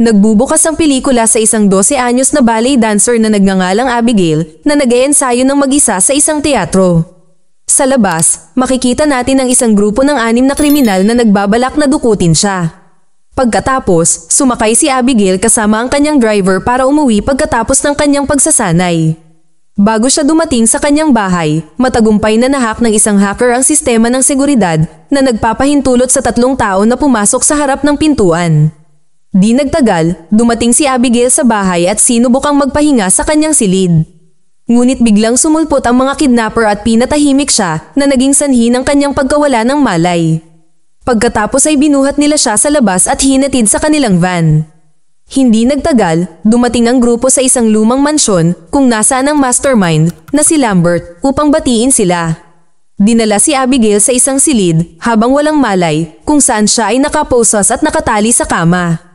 Nagbubukas ang pelikula sa isang 12 anyos na ballet dancer na nagngangalang Abigail na nag eensayo ng mag-isa sa isang teatro. Sa labas, makikita natin ang isang grupo ng anim na kriminal na nagbabalak na dukutin siya. Pagkatapos, sumakay si Abigail kasama ang kanyang driver para umuwi pagkatapos ng kanyang pagsasanay. Bago siya dumating sa kanyang bahay, matagumpay na nahak ng isang hacker ang sistema ng seguridad na nagpapahintulot sa tatlong tao na pumasok sa harap ng pintuan. Di nagtagal, dumating si Abigail sa bahay at sinubukang magpahinga sa kanyang silid. Ngunit biglang sumulpot ang mga kidnapper at pinatahimik siya na naging sanhi ng kanyang pagkawala ng malay. Pagkatapos ay binuhat nila siya sa labas at hinatid sa kanilang van. Hindi nagtagal, dumating ang grupo sa isang lumang mansyon kung nasaan ang mastermind na si Lambert upang batiin sila. Dinala si Abigail sa isang silid habang walang malay kung saan siya ay nakaposas at nakatali sa kama.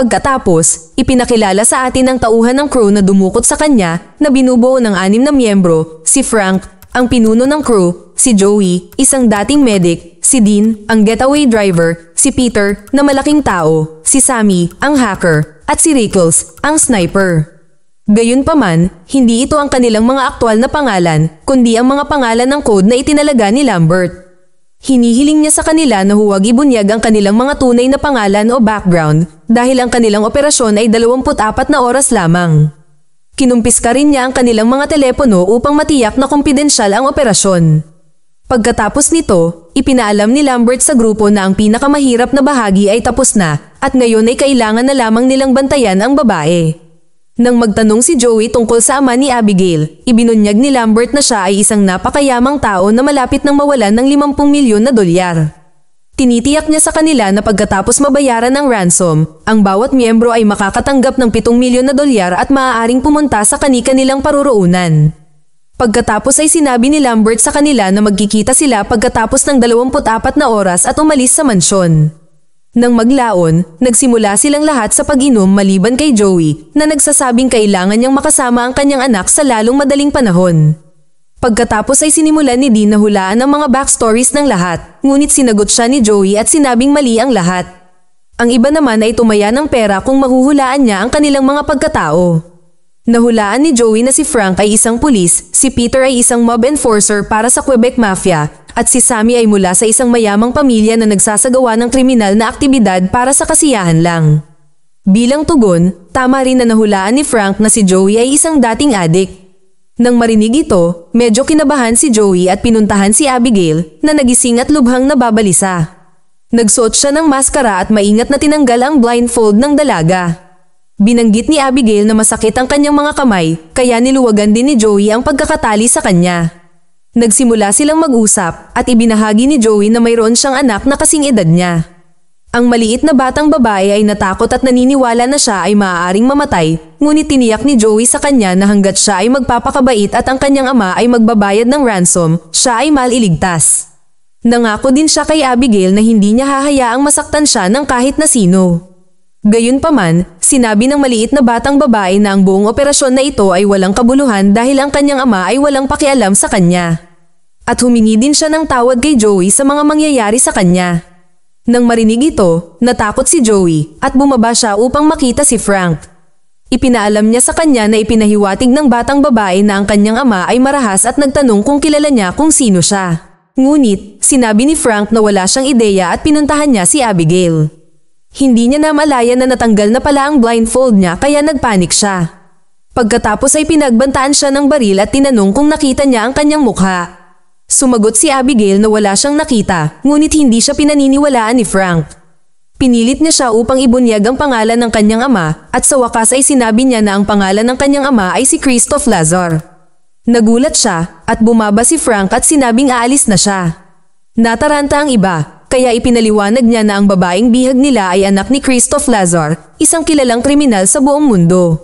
Pagkatapos, ipinakilala sa atin ang tauhan ng crew na dumukot sa kanya na binubuo ng anim na miyembro, si Frank, ang pinuno ng crew, si Joey, isang dating medic, si Dean, ang getaway driver, si Peter, na malaking tao, si Sammy, ang hacker, at si Rickles, ang sniper. Gayunpaman, hindi ito ang kanilang mga aktwal na pangalan, kundi ang mga pangalan ng code na itinalaga ni Lambert. Hinihiling niya sa kanila na huwag ibunyag ang kanilang mga tunay na pangalan o background dahil ang kanilang operasyon ay 24 na oras lamang. Kinumpiska rin niya ang kanilang mga telepono upang matiyak na kumpidensyal ang operasyon. Pagkatapos nito, ipinaalam ni Lambert sa grupo na ang pinakamahirap na bahagi ay tapos na at ngayon ay kailangan na lamang nilang bantayan ang babae. Nang magtanong si Joey tungkol sa ama ni Abigail, ibinunyag ni Lambert na siya ay isang napakayamang tao na malapit ng mawalan ng 50 milyon na dolyar. Tinitiyak niya sa kanila na pagkatapos mabayaran ang ransom, ang bawat miyembro ay makakatanggap ng 7 milyon na dolyar at maaaring pumunta sa kanika nilang paruroonan. Pagkatapos ay sinabi ni Lambert sa kanila na magkikita sila pagkatapos ng 24 na oras at umalis sa mansyon. Nang maglaon, nagsimula silang lahat sa pag-inom maliban kay Joey na nagsasabing kailangan niyang makasama ang kanyang anak sa lalong madaling panahon. Pagkatapos ay sinimulan ni Dean na hulaan ang mga backstories ng lahat, ngunit sinagot siya ni Joey at sinabing mali ang lahat. Ang iba naman ay tumaya ng pera kung mahuhulaan niya ang kanilang mga pagkatao. Nahulaan ni Joey na si Frank ay isang pulis, si Peter ay isang mob enforcer para sa Quebec Mafia at si Sammy ay mula sa isang mayamang pamilya na nagsasagawa ng kriminal na aktibidad para sa kasiyahan lang. Bilang tugon, tama rin na nahulaan ni Frank na si Joey ay isang dating adik. Nang marinig ito, medyo kinabahan si Joey at pinuntahan si Abigail na nagising at lubhang nababalisa. Nagsuot siya ng maskara at maingat na tinanggal ang blindfold ng dalaga. Binanggit ni Abigail na masakit ang kanyang mga kamay, kaya niluwagan din ni Joey ang pagkakatali sa kanya. Nagsimula silang mag-usap at ibinahagi ni Joey na mayroon siyang anak na kasing edad niya. Ang maliit na batang babae ay natakot at naniniwala na siya ay maaaring mamatay, ngunit tiniyak ni Joey sa kanya na hanggat siya ay magpapakabait at ang kanyang ama ay magbabayad ng ransom, siya ay maliligtas. Nangako din siya kay Abigail na hindi niya hahayaang masaktan siya ng kahit na sino. Gayunpaman, sinabi ng maliit na batang babae na ang buong operasyon na ito ay walang kabuluhan dahil ang kanyang ama ay walang pakialam sa kanya. At humingi din siya ng tawad kay Joey sa mga mangyayari sa kanya. Nang marinig ito, natakot si Joey at bumaba siya upang makita si Frank. Ipinaalam niya sa kanya na ipinahiwatig ng batang babae na ang kanyang ama ay marahas at nagtanong kung kilala niya kung sino siya. Ngunit, sinabi ni Frank na wala siyang ideya at pinuntahan niya si Abigail. Hindi niya namalaya na natanggal na pala ang blindfold niya kaya nagpanik siya. Pagkatapos ay pinagbantaan siya ng baril at tinanong kung nakita niya ang kanyang mukha. Sumagot si Abigail na wala siyang nakita, ngunit hindi siya pinaniniwalaan ni Frank. Pinilit niya siya upang ibunyag ang pangalan ng kanyang ama at sa wakas ay sinabi niya na ang pangalan ng kanyang ama ay si Christoph Lazar. Nagulat siya at bumaba si Frank at sinabing aalis na siya. Nataranta ang iba kaya ipinaliwanag niya na ang babaeng bihag nila ay anak ni Christoph Lazar, isang kilalang kriminal sa buong mundo.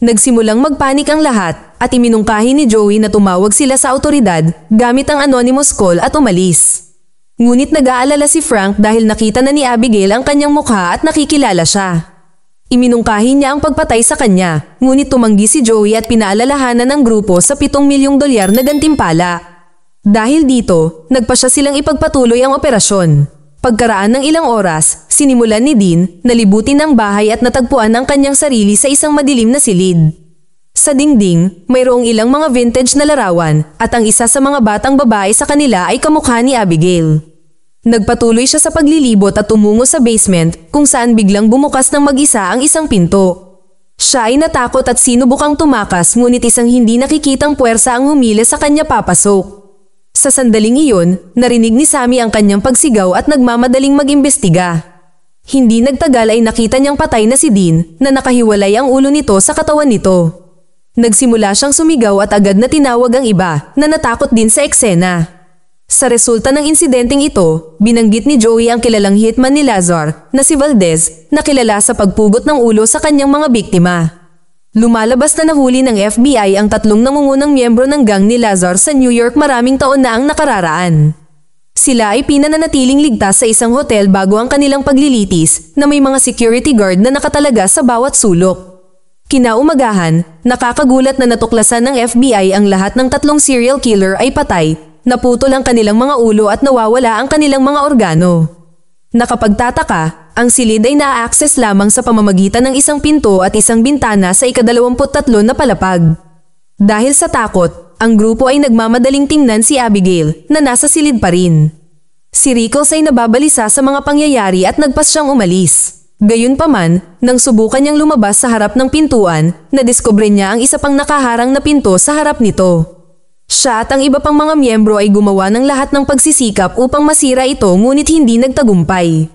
Nagsimulang magpanik ang lahat at iminungkahi ni Joey na tumawag sila sa autoridad gamit ang anonymous call at umalis. Ngunit nag-aalala si Frank dahil nakita na ni Abigail ang kanyang mukha at nakikilala siya. Iminungkahi niya ang pagpatay sa kanya, ngunit tumanggi si Joey at pinaalalahanan ng grupo sa 7 milyong dolyar na gantimpala dahil dito, nagpasya silang ipagpatuloy ang operasyon. Pagkaraan ng ilang oras, sinimulan ni Dean na libutin ang bahay at natagpuan ang kanyang sarili sa isang madilim na silid. Sa dingding, mayroong ilang mga vintage na larawan at ang isa sa mga batang babae sa kanila ay kamukha ni Abigail. Nagpatuloy siya sa paglilibot at tumungo sa basement kung saan biglang bumukas ng mag-isa ang isang pinto. Siya ay natakot at sinubukang tumakas ngunit isang hindi nakikitang puwersa ang humila sa kanya papasok. Sa sandaling iyon, narinig ni Sami ang kanyang pagsigaw at nagmamadaling mag-imbestiga. Hindi nagtagal ay nakita niyang patay na si Dean na nakahiwalay ang ulo nito sa katawan nito. Nagsimula siyang sumigaw at agad na tinawag ang iba na natakot din sa eksena. Sa resulta ng insidenteng ito, binanggit ni Joey ang kilalang hitman ni Lazar na si Valdez na kilala sa pagpugot ng ulo sa kanyang mga biktima. Lumalabas na nahuli ng FBI ang tatlong nangungunang miyembro ng gang ni Lazar sa New York maraming taon na ang nakararaan. Sila ay pinananatiling ligtas sa isang hotel bago ang kanilang paglilitis na may mga security guard na nakatalaga sa bawat sulok. Kinaumagahan, nakakagulat na natuklasan ng FBI ang lahat ng tatlong serial killer ay patay, naputol ang kanilang mga ulo at nawawala ang kanilang mga organo. Nakapagtataka, ang silid ay na-access lamang sa pamamagitan ng isang pinto at isang bintana sa ikadalawamput-tatlo na palapag. Dahil sa takot, ang grupo ay nagmamadaling tingnan si Abigail na nasa silid pa rin. Si Rickles ay nababalisa sa mga pangyayari at nagpas siyang umalis. Gayunpaman, nang subukan niyang lumabas sa harap ng pintuan, nadiskubre niya ang isa pang nakaharang na pinto sa harap nito. Siya at ang iba pang mga miyembro ay gumawa ng lahat ng pagsisikap upang masira ito ngunit hindi nagtagumpay.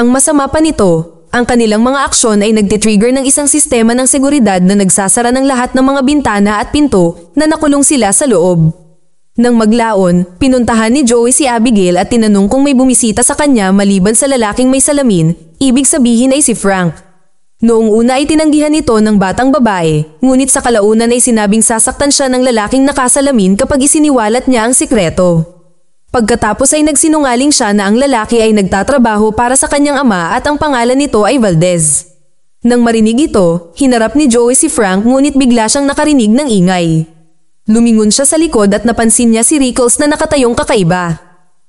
Ang masama pa nito, ang kanilang mga aksyon ay nagtitrigger ng isang sistema ng seguridad na nagsasara ng lahat ng mga bintana at pinto na nakulong sila sa loob. Nang maglaon, pinuntahan ni Joey si Abigail at tinanong kung may bumisita sa kanya maliban sa lalaking may salamin, ibig sabihin ay si Frank. Noong una ay tinanggihan ito ng batang babae, ngunit sa kalaunan ay sinabing sasaktan siya ng lalaking nakasalamin kapag isiniwalat niya ang sikreto. Pagkatapos ay nagsinungaling siya na ang lalaki ay nagtatrabaho para sa kanyang ama at ang pangalan nito ay Valdez. Nang marinig ito, hinarap ni Joey si Frank ngunit bigla siyang nakarinig ng ingay. Lumingon siya sa likod at napansin niya si Rickles na nakatayong kakaiba.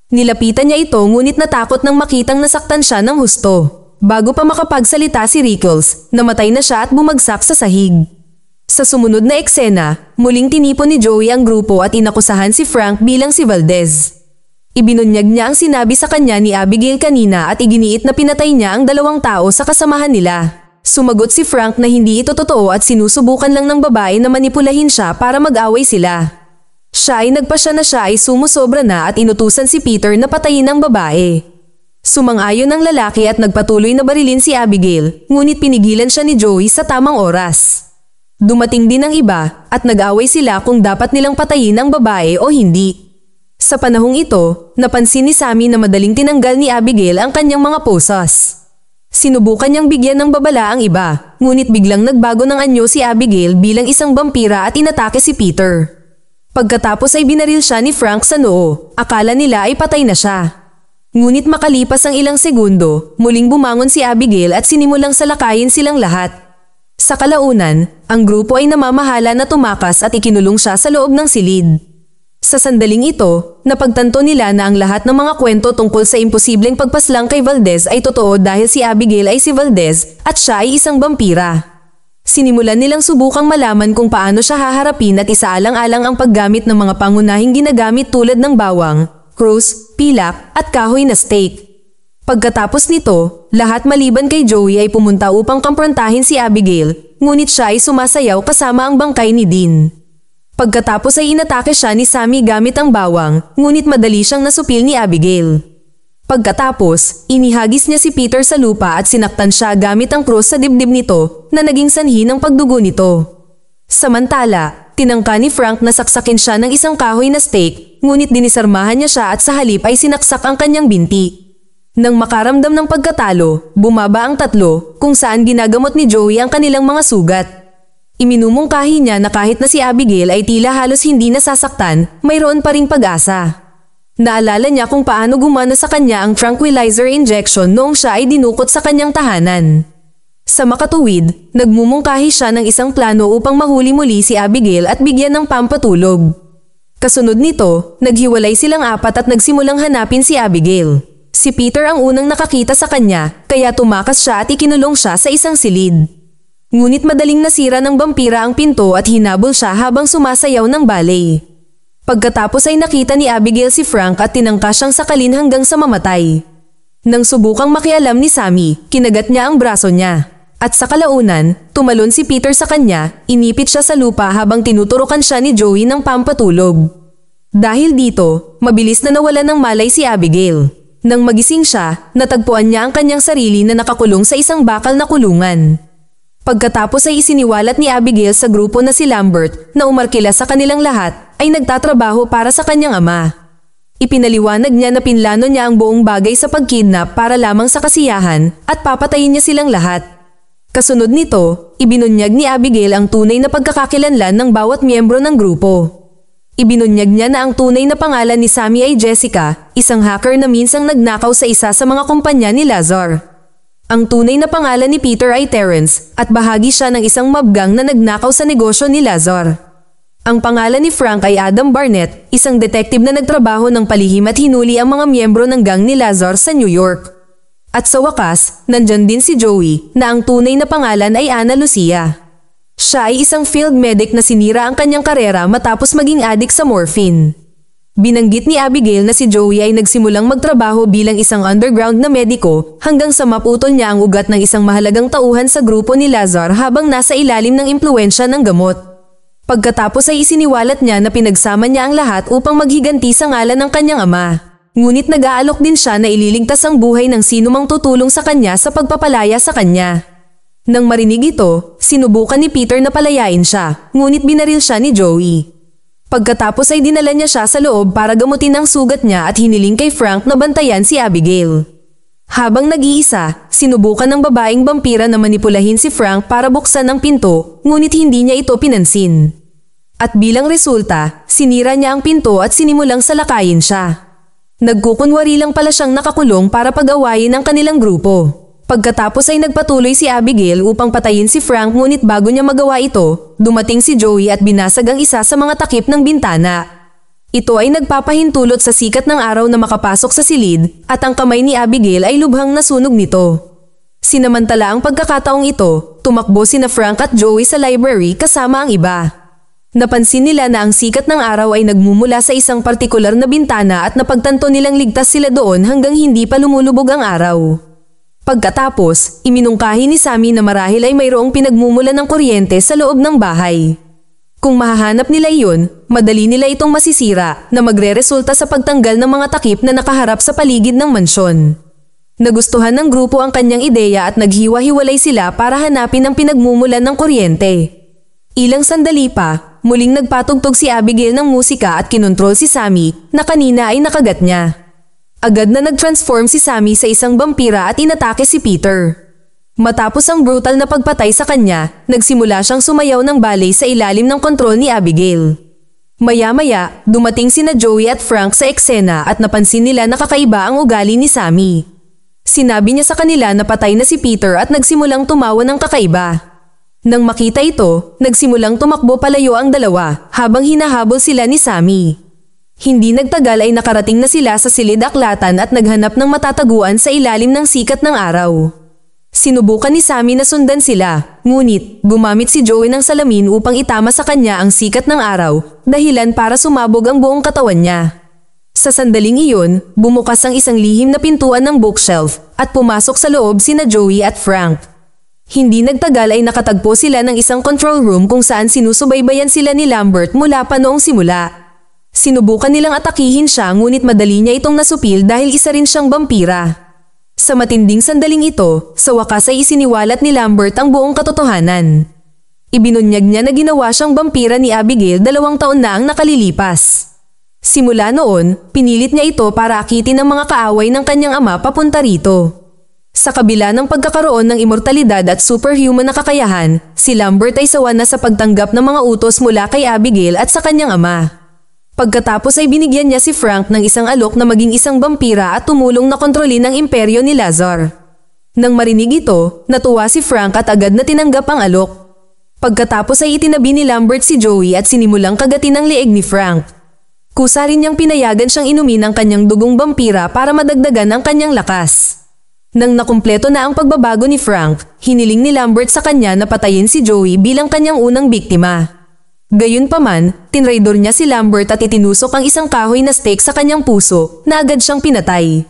Nilapitan niya ito ngunit natakot nang makitang nasaktan siya ng husto. Bago pa makapagsalita si Rickles, namatay na siya at bumagsak sa sahig. Sa sumunod na eksena, muling tinipon ni Joey ang grupo at inakusahan si Frank bilang si Valdez. Ibinunyag niya ang sinabi sa kanya ni Abigail kanina at iginiit na pinatay niya ang dalawang tao sa kasamahan nila. Sumagot si Frank na hindi ito totoo at sinusubukan lang ng babae na manipulahin siya para mag-away sila. Siya ay nagpasya na siya ay sumusobra na at inutusan si Peter na patayin ang babae. Sumang-ayon ang lalaki at nagpatuloy na barilin si Abigail, ngunit pinigilan siya ni Joey sa tamang oras. Dumating din ang iba at nag-away sila kung dapat nilang patayin ang babae o hindi. Sa panahong ito, napansin ni Sammy na madaling tinanggal ni Abigail ang kanyang mga posas. Sinubukan niyang bigyan ng babala ang iba, ngunit biglang nagbago ng anyo si Abigail bilang isang vampira at inatake si Peter. Pagkatapos ay binaril siya ni Frank sa noo, akala nila ay patay na siya. Ngunit makalipas ang ilang segundo, muling bumangon si Abigail at sinimulang salakayin silang lahat. Sa kalaunan, ang grupo ay namamahala na tumakas at ikinulong siya sa loob ng silid. Sa sandaling ito, napagtanto nila na ang lahat ng mga kwento tungkol sa imposibleng pagpaslang kay Valdez ay totoo dahil si Abigail ay si Valdez at siya ay isang vampira. Sinimulan nilang subukang malaman kung paano siya haharapin at isaalang-alang ang paggamit ng mga pangunahing ginagamit tulad ng bawang, krus, pilak at kahoy na steak. Pagkatapos nito, lahat maliban kay Joey ay pumunta upang kamprontahin si Abigail, ngunit siya ay sumasayaw kasama ang bangkay ni Dean. Pagkatapos ay inatake siya ni Sammy gamit ang bawang, ngunit madali siyang nasupil ni Abigail. Pagkatapos, inihagis niya si Peter sa lupa at sinaktan siya gamit ang krus sa dibdib nito na naging sanhi ng pagdugo nito. Samantala, tinangka ni Frank na saksakin siya ng isang kahoy na steak ngunit dinisarmahan niya siya at sa halip ay sinaksak ang kanyang binti. Nang makaramdam ng pagkatalo, bumaba ang tatlo kung saan ginagamot ni Joey ang kanilang mga sugat. Iminumungkahi niya na kahit na si Abigail ay tila halos hindi nasasaktan, mayroon pa ring pag-asa. Naalala niya kung paano gumana sa kanya ang tranquilizer injection noong siya ay dinukot sa kanyang tahanan. Sa makatuwid, nagmumungkahi siya ng isang plano upang mahuli muli si Abigail at bigyan ng pampatulog. Kasunod nito, naghiwalay silang apat at nagsimulang hanapin si Abigail. Si Peter ang unang nakakita sa kanya, kaya tumakas siya at ikinulong siya sa isang silid. Ngunit madaling nasira ng vampira ang pinto at hinabol siya habang sumasayaw ng ballet. Pagkatapos ay nakita ni Abigail si Frank at tinangka siyang sakalin hanggang sa mamatay. Nang subukang makialam ni Sammy, kinagat niya ang braso niya. At sa kalaunan, tumalon si Peter sa kanya, inipit siya sa lupa habang tinuturukan siya ni Joey ng pampatulog. Dahil dito, mabilis na nawala ng malay si Abigail. Nang magising siya, natagpuan niya ang kanyang sarili na nakakulong sa isang bakal na kulungan. Pagkatapos ay isiniwalat ni Abigail sa grupo na si Lambert na umarkila sa kanilang lahat ay nagtatrabaho para sa kanyang ama. Ipinaliwanag niya na pinlano niya ang buong bagay sa pagkidnap para lamang sa kasiyahan at papatayin niya silang lahat. Kasunod nito, ibinunyag ni Abigail ang tunay na pagkakakilanlan ng bawat miyembro ng grupo. Ibinunyag niya na ang tunay na pangalan ni Sammy ay Jessica, isang hacker na minsang nagnakaw sa isa sa mga kumpanya ni Lazar. Ang tunay na pangalan ni Peter ay Terence at bahagi siya ng isang mabgang na nagnakaw sa negosyo ni Lazar. Ang pangalan ni Frank ay Adam Barnett, isang detective na nagtrabaho ng palihim at hinuli ang mga miyembro ng gang ni Lazar sa New York. At sa wakas, nandyan din si Joey na ang tunay na pangalan ay Ana Lucia. Siya ay isang field medic na sinira ang kanyang karera matapos maging adik sa morphine. Binanggit ni Abigail na si Joey ay nagsimulang magtrabaho bilang isang underground na mediko hanggang sa maputol niya ang ugat ng isang mahalagang tauhan sa grupo ni Lazar habang nasa ilalim ng impluensya ng gamot. Pagkatapos ay isiniwalat niya na pinagsama niya ang lahat upang maghiganti sa ngalan ng kanyang ama. Ngunit nag-aalok din siya na ililigtas ang buhay ng sinumang tutulong sa kanya sa pagpapalaya sa kanya. Nang marinig ito, sinubukan ni Peter na palayain siya, ngunit binaril siya ni Joey. Pagkatapos ay dinala niya siya sa loob para gamutin ang sugat niya at hiniling kay Frank na bantayan si Abigail. Habang nag-iisa, sinubukan ng babaeng vampira na manipulahin si Frank para buksan ang pinto ngunit hindi niya ito pinansin. At bilang resulta, sinira niya ang pinto at sinimulang salakayin siya. Nagkukunwari lang pala siyang nakakulong para pag-awayin ang kanilang grupo. Pagkatapos ay nagpatuloy si Abigail upang patayin si Frank ngunit bago niya magawa ito, dumating si Joey at binasag ang isa sa mga takip ng bintana. Ito ay nagpapahintulot sa sikat ng araw na makapasok sa silid at ang kamay ni Abigail ay lubhang nasunog nito. Sinamantala ang pagkakataong ito, tumakbo sina Frank at Joey sa library kasama ang iba. Napansin nila na ang sikat ng araw ay nagmumula sa isang partikular na bintana at napagtanto nilang ligtas sila doon hanggang hindi pa lumulubog ang araw. Pagkatapos, iminungkahi ni Sami na marahil ay mayroong pinagmumula ng kuryente sa loob ng bahay. Kung mahahanap nila iyon, madali nila itong masisira na magre-resulta sa pagtanggal ng mga takip na nakaharap sa paligid ng mansyon. Nagustuhan ng grupo ang kanyang ideya at naghiwa-hiwalay sila para hanapin ang pinagmumulan ng kuryente. Ilang sandali pa, muling nagpatugtog si Abigail ng musika at kinontrol si Sami na kanina ay nakagat niya. Agad na nag-transform si Sammy sa isang vampira at inatake si Peter. Matapos ang brutal na pagpatay sa kanya, nagsimula siyang sumayaw ng balay sa ilalim ng kontrol ni Abigail. Maya-maya, dumating sina Joey at Frank sa eksena at napansin nila na kakaiba ang ugali ni Sammy. Sinabi niya sa kanila na patay na si Peter at nagsimulang tumawa ng kakaiba. Nang makita ito, nagsimulang tumakbo palayo ang dalawa habang hinahabol sila ni Sammy. Hindi nagtagal ay nakarating na sila sa silid aklatan at naghanap ng matataguan sa ilalim ng sikat ng araw. Sinubukan ni Sammy na sundan sila, ngunit gumamit si Joey ng salamin upang itama sa kanya ang sikat ng araw, dahilan para sumabog ang buong katawan niya. Sa sandaling iyon, bumukas ang isang lihim na pintuan ng bookshelf at pumasok sa loob sina Joey at Frank. Hindi nagtagal ay nakatagpo sila ng isang control room kung saan sinusubaybayan sila ni Lambert mula pa noong simula. Sinubukan nilang atakihin siya ngunit madali niya itong nasupil dahil isa rin siyang vampira. Sa matinding sandaling ito, sa wakas ay isiniwalat ni Lambert ang buong katotohanan. Ibinunyag niya na ginawa siyang vampira ni Abigail dalawang taon na ang nakalilipas. Simula noon, pinilit niya ito para akitin ang mga kaaway ng kanyang ama papunta rito. Sa kabila ng pagkakaroon ng imortalidad at superhuman na kakayahan, si Lambert ay sawa na sa pagtanggap ng mga utos mula kay Abigail at sa kanyang ama. Pagkatapos ay binigyan niya si Frank ng isang alok na maging isang vampira at tumulong na kontrolin ang imperyo ni Lazar. Nang marinig ito, natuwa si Frank at agad na tinanggap ang alok. Pagkatapos ay itinabi ni Lambert si Joey at sinimulang kagatin ang leeg ni Frank. Kusa rin niyang pinayagan siyang inumin ang kanyang dugong vampira para madagdagan ang kanyang lakas. Nang nakumpleto na ang pagbabago ni Frank, hiniling ni Lambert sa kanya na patayin si Joey bilang kanyang unang biktima. Gayunpaman, tinraidor niya si Lambert at itinusok ang isang kahoy na stake sa kanyang puso na agad siyang pinatay.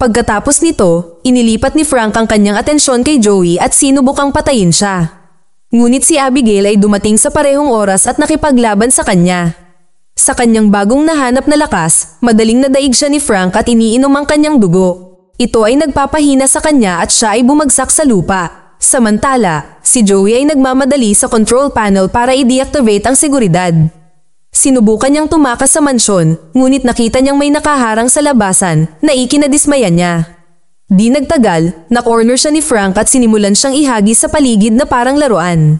Pagkatapos nito, inilipat ni Frank ang kanyang atensyon kay Joey at sinubukang patayin siya. Ngunit si Abigail ay dumating sa parehong oras at nakipaglaban sa kanya. Sa kanyang bagong nahanap na lakas, madaling nadaig siya ni Frank at iniinom ang kanyang dugo. Ito ay nagpapahina sa kanya at siya ay bumagsak sa lupa. Samantala, si Joey ay nagmamadali sa control panel para i-deactivate ang seguridad. Sinubukan niyang tumakas sa mansyon, ngunit nakita niyang may nakaharang sa labasan na ikinadismaya niya. Di nagtagal, na-corner siya ni Frank at sinimulan siyang ihagi sa paligid na parang laruan.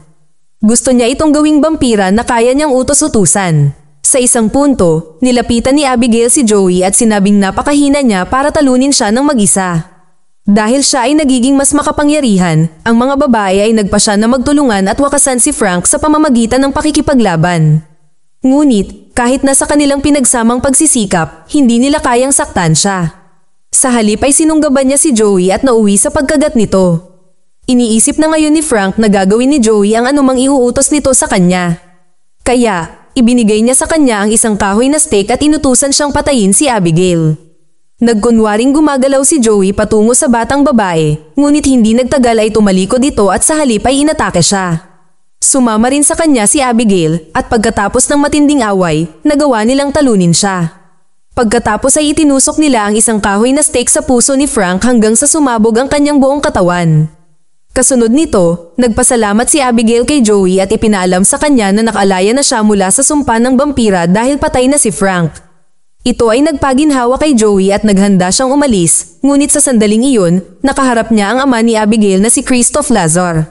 Gusto niya itong gawing vampira na kaya niyang utos-utusan. Sa isang punto, nilapitan ni Abigail si Joey at sinabing napakahina niya para talunin siya ng mag-isa. Dahil siya ay nagiging mas makapangyarihan, ang mga babae ay nagpasya na magtulungan at wakasan si Frank sa pamamagitan ng pakikipaglaban. Ngunit, kahit na sa kanilang pinagsamang pagsisikap, hindi nila kayang saktan siya. Sa halip ay sinunggaban niya si Joey at nauwi sa pagkagat nito. Iniisip na ngayon ni Frank na gagawin ni Joey ang anumang iuutos nito sa kanya. Kaya, ibinigay niya sa kanya ang isang kahoy na steak at inutusan siyang patayin si Abigail. Nagkunwaring gumagalaw si Joey patungo sa batang babae, ngunit hindi nagtagal ay tumalikod dito at sa halip ay inatake siya. Sumama rin sa kanya si Abigail at pagkatapos ng matinding away, nagawa nilang talunin siya. Pagkatapos ay itinusok nila ang isang kahoy na stake sa puso ni Frank hanggang sa sumabog ang kanyang buong katawan. Kasunod nito, nagpasalamat si Abigail kay Joey at ipinalam sa kanya na nakalaya na siya mula sa sumpa ng vampira dahil patay na si Frank. Ito ay nagpaginhawa kay Joey at naghanda siyang umalis, ngunit sa sandaling iyon, nakaharap niya ang ama ni Abigail na si Christoph Lazar.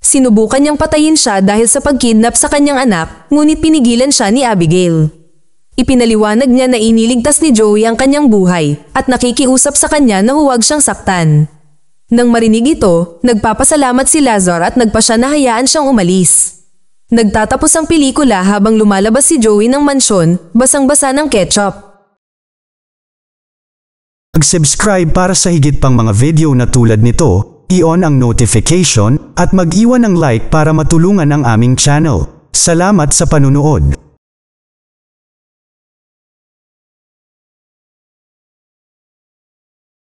Sinubukan niyang patayin siya dahil sa pagkidnap sa kanyang anak, ngunit pinigilan siya ni Abigail. Ipinaliwanag niya na iniligtas ni Joey ang kanyang buhay at nakikiusap sa kanya na huwag siyang saktan. Nang marinig ito, nagpapasalamat si Lazar at nagpa siya na hayaan siyang umalis. Nagtatapos ang pelikula habang lumalabas si Joey ng mansyon, basang-basa ng ketchup. Mag-subscribe para sa higit pang mga video na tulad nito, i-on ang notification, at mag-iwan ng like para matulungan ang aming channel. Salamat sa panunood!